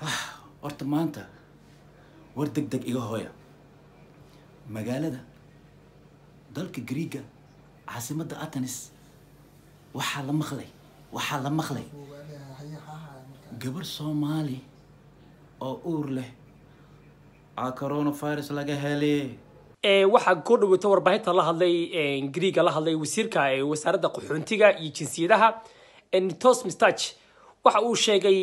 horta maanta war deg deg iga hooya magaalada dalka griiga caasimadda atanis waxaa la maqlay waxaa la maqlay gabar soomaali oo uur leh aa coronavirus laga helay waxaa koo dhaweeta warbaahinta la hadlay griiga la hadlay wasiirka wasaaradda qaxoontiga iyo jinsiyadaha tos mistach waxa uu sheegay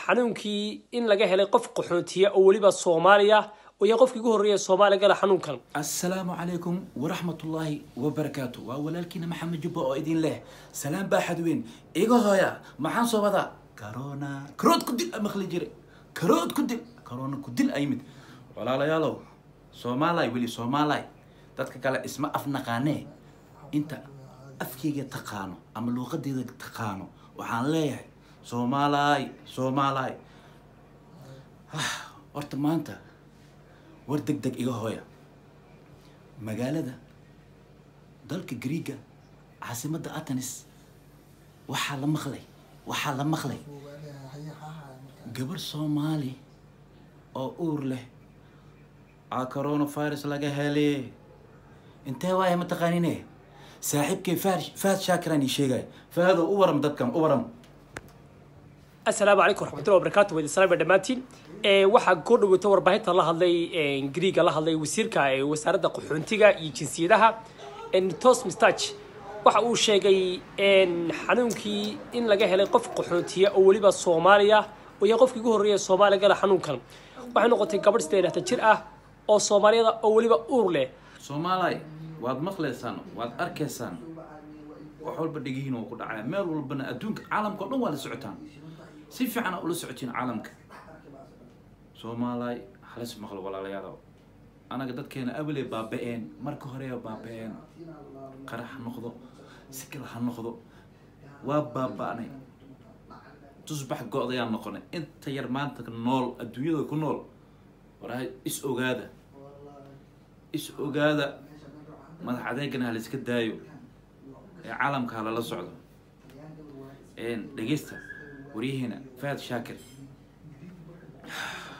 xanuunkii in laga helay qof qaxootiya oo weliba soomaaliya oo yahay qofkii ugu horreeya soomaaliya gala xanuunkan assalaamu calaykum waraxmatullaahi wabarakaatu waa walaalkiina maxamed jubba oo idin leh salaam baaxad weyn iga hooya maxaan soo wadaa karona karood ku dil maqli jire karood ku dil karona ku dil ayimid walaalayaalow soomaaliy weli soomaaliy dadka kale isma afnaqaanee inta afkayga taqaano ama luuqadeyda taqaano waxaan leeyahay soomaalay soomaalay soomaalaay ah, horta maanta war deg deg iga hooya magaalada dalka griiga caasimadda atenis waxaa la maqlay waxaa la maqlay gabar soomaali oo uur leh a coronavirus laga helay intee waaye mataqaanine saaxiibkay fahad fahad ii sheegaya fahadow u waram dadkan u waram asalaamu calaykum waraxmatullahi wabarakaatu wadi salaam dhammaantiin eh, waxaa koo warbaahinta la hadlay eh, griiga la hadlay wasiirka eh, wasaaradda qaxoontiga iyo jinsiyadaha tos mistach waxa uu sheegay xanuunkii in laga helay qof qaxootiya oo weliba soomaaliya oo yahay qofkii ugu horreeya soomaaliya gala xanuunkan waxay noqotay gabadh siddeedata jir ah oo soomaaliyada oo weliba uur leh soomaaliya waad maqlaysaan waad arkaysaan wax walba dhegihiin waa ku dhacaya meel walbana adduunka caalamka o dhan waa la socotaan si fiican aa ula socotiin caalamka soomaaliya halis maqlo walaalayaalow anaga dadkeena awaley baaba-een marka horeya baaba-een qara ha noqdo sikil ha noqdo waa baaba-nay tusbax go-dayaan noqonay inta yar maanta nool adduunyada ku nool war is ogaada is ogaada madax adeegana halaiska daayo ee caalamka halala socdo dhegeysta waryaheena fahad shaakir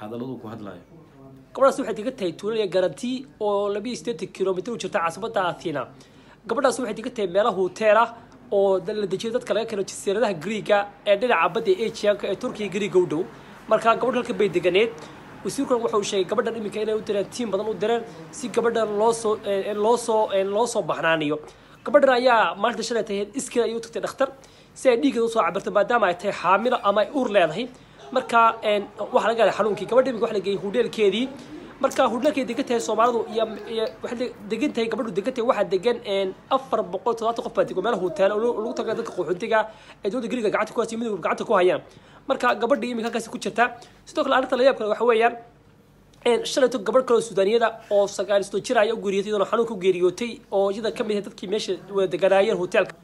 hadalladuu ku hadlaayo gabadhaas waxay kaga tahay tuulaya garanti oo labiiyo siddeetan kilomitr u jirta caasimada athina gabadhaas waxay kaga tahay meela huteela oo la dejiyo dadka laga keno jasiiradaha greega ee dhinaca badda ee ejiyaanka ee turkiya greega u dhow markaa gabadh halka bay deganeed wasiirkuna waxa sheegay gabadhan iminka inay u direen tiam badan u direen si gabadhan loosoo eh, eh, loosoo eh, loosoo baxnaaniyo gabadhan ayaa maalinta shalay tahay iskil ayay u tagtay dhakhtar si ay dhiiggeeda usoo cabirto maadaama ay tahay xaamilo ama ay uur leedahay markaa waxaa laga gaadhay xanuunkii gabadha iminka waxa la geeyey hudheelkeedii marka hudheelkay degan tahay soomaalidu iyo iyo waxay degan tahay gabadhu degan tahay waxaa degan afar boqol toddobaatan qof baa dego meel huteela lagu tagay dadka qaxoontiga ee dowladda giriga gacanta ku haysa midowga gacanta ku hayaan marka gabadha imika halkaasi ku jirta sidoo kale arrinta la waxa weeyaan shalayto gabadh kaleoo suudaaniyada oo sagaal iyo soddon ayaa u geeriyotay iyadoo xanuunka u geeriyootay oo iyada ka mid ah dadkii meesha wada deganaayeen hoteelka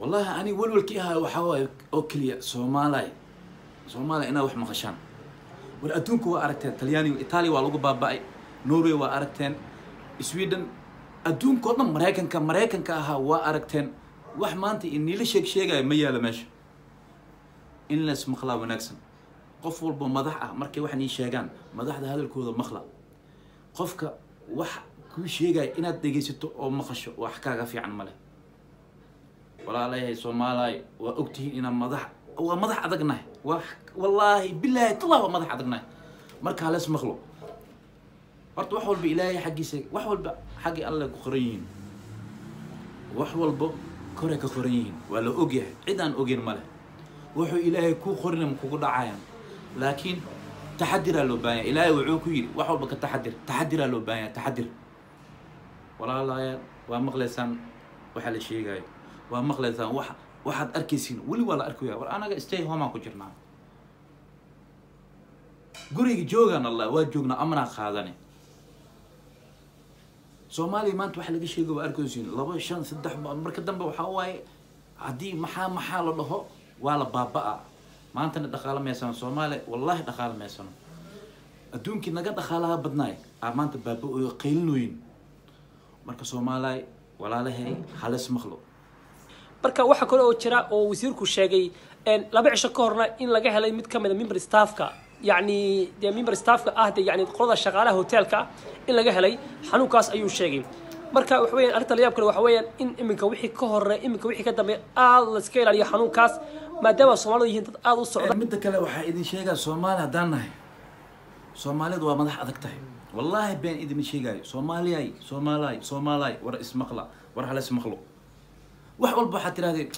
wallahi ani welwelkii ahaa waxaa waaye oo keliya soomaaliya soomaaliya inaad wax maqashaan war adduunka waa aragteen talyaaniga itaaliya waa lagu baaba'ay norway waa aragteen sweden adduunka oo dhan maraykanka maraykanka ahaa waa aragteen wax maanta iniila sheeg sheegaya ma yaala meesha in lays maqlaa wanaagsan qof walba madax ah markay waxaan ii sheegaan madaxda hadalkooda maqla qofka wax kuu sheegaya inaad dhegaysato oo maqasho wax kaaga fiican ma leh walaalayahay soomaaliya waa ogtihiin inaa madax waa madax adagnahay waa wallaahi bilaahi tallah waa madax adagnahay marka halees maqlo horta wax walba ilaahay xaggiisa wax walba xaggii alle ku qoran yihiin wax walba koray ka qoran yihiin waa la ogyahay cid aan ogeyn ma leh wuxuu ilaahay kuu qorinam kugu dhacayaan laakiin taxadiraa loo baahanya ilaahay wuxuu ku yidhi wax walba ka taxadir taxadiraa loo baahanya taxadir walaalayaal waa maqlaysaan waxa la sheegayo waa maqlaysaan wax waxaad arkaysiin weli waa la arkaya war anaga stay homaan ku jirnaa guriga joogaan allah waa joognaa amanaa qaadane soomaaliya maanta waxa laga sheega waa arkaysiin laba shan saddex marka dambe waxaa waaye haddii maxaa maxaa la dhaho waa la baabaa maantana dhaqaalo maysano soomaaliya wallaahi dhaqaalo maysano adduunkii naga dhaqaalaha badnaay aa maanta baaba qaylinooyin marka soomaaliya walaalahay hales maqlo marka waxaa kale oo jira oo wasiirku sheegay laba cisho ka horna in laga helay mid ka mid a member staffka yacni dee member staffka ah dee yani qolada shaqaalaha hoteelka in laga helay xanuunkaas ayuu sheegay marka waxa weyan arrinta layaab kale waxa weeyaan in iminka wixii ka horre iminka wixii ka dambeey aada la iska ilaaliyo xanuunkaas maadaama soomaalidu yihiin dad aada u socda midda kale waxaa idin sheegaa soomaali haddaan nahay soomaalidu waa madax adag tahay wallaahi been idin sheegaayo soomaaliyay soomaalay soomaalay war ismaqla war hale ismaqlo wax walba waxaad tirahdeen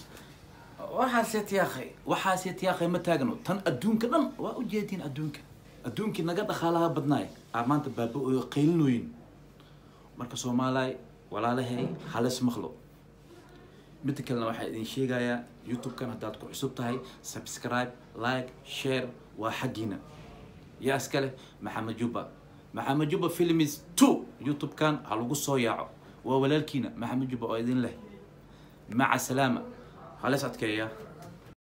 waxaasee tiyaakhay waxaasee tiyaakhay ma taagno tan adduunka dhan waa u jeediin adduunka adduunkii naga dhaqaalaha badnaay aa maanta baaba qaylinoyin marka soomaalay walaalahay hales maqlo midda kalena waxaa idin sheegayaa youtube-kan haddaad ku cusub tahay subscribe like share waa xaggiina yaa iska leh maxamed juba maxamed juba filmis two youtube-kan ha lagu soo yaaco waa walaalkiina maxamed juba oo idin leh maca salaama hales adkeeyaa